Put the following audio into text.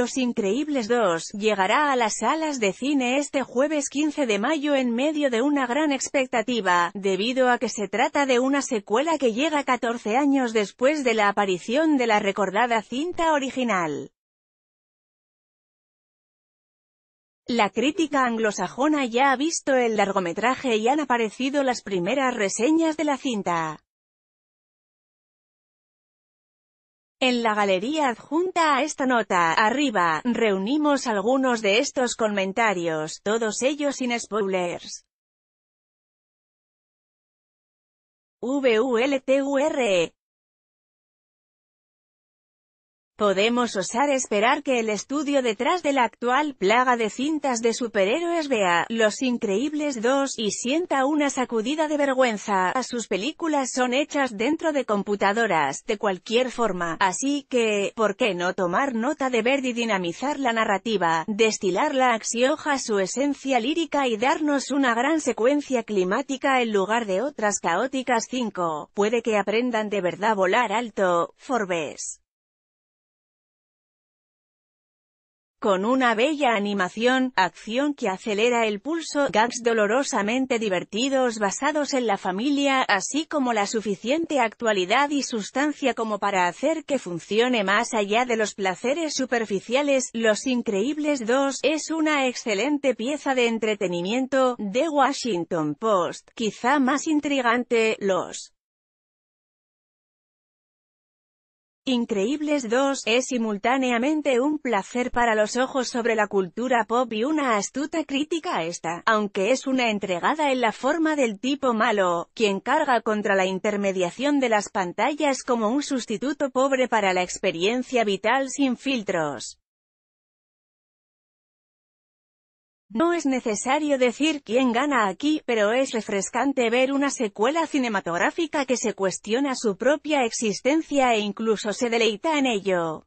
Los Increíbles 2 llegará a las salas de cine este jueves 15 de mayo en medio de una gran expectativa, debido a que se trata de una secuela que llega 14 años después de la aparición de la recordada cinta original. La crítica anglosajona ya ha visto el largometraje y han aparecido las primeras reseñas de la cinta. En la galería adjunta a esta nota, arriba, reunimos algunos de estos comentarios, todos ellos sin spoilers. Podemos osar esperar que el estudio detrás de la actual plaga de cintas de superhéroes vea Los Increíbles 2 y sienta una sacudida de vergüenza. A sus películas son hechas dentro de computadoras, de cualquier forma. Así que, ¿por qué no tomar nota de ver y dinamizar la narrativa, destilar la axioja su esencia lírica y darnos una gran secuencia climática en lugar de otras caóticas 5? Puede que aprendan de verdad volar alto, Forbes. con una bella animación, acción que acelera el pulso, gags dolorosamente divertidos basados en la familia, así como la suficiente actualidad y sustancia como para hacer que funcione más allá de los placeres superficiales. Los Increíbles 2 es una excelente pieza de entretenimiento, The Washington Post, quizá más intrigante, los Increíbles 2 es simultáneamente un placer para los ojos sobre la cultura pop y una astuta crítica a esta, aunque es una entregada en la forma del tipo malo, quien carga contra la intermediación de las pantallas como un sustituto pobre para la experiencia vital sin filtros. No es necesario decir quién gana aquí, pero es refrescante ver una secuela cinematográfica que se cuestiona su propia existencia e incluso se deleita en ello.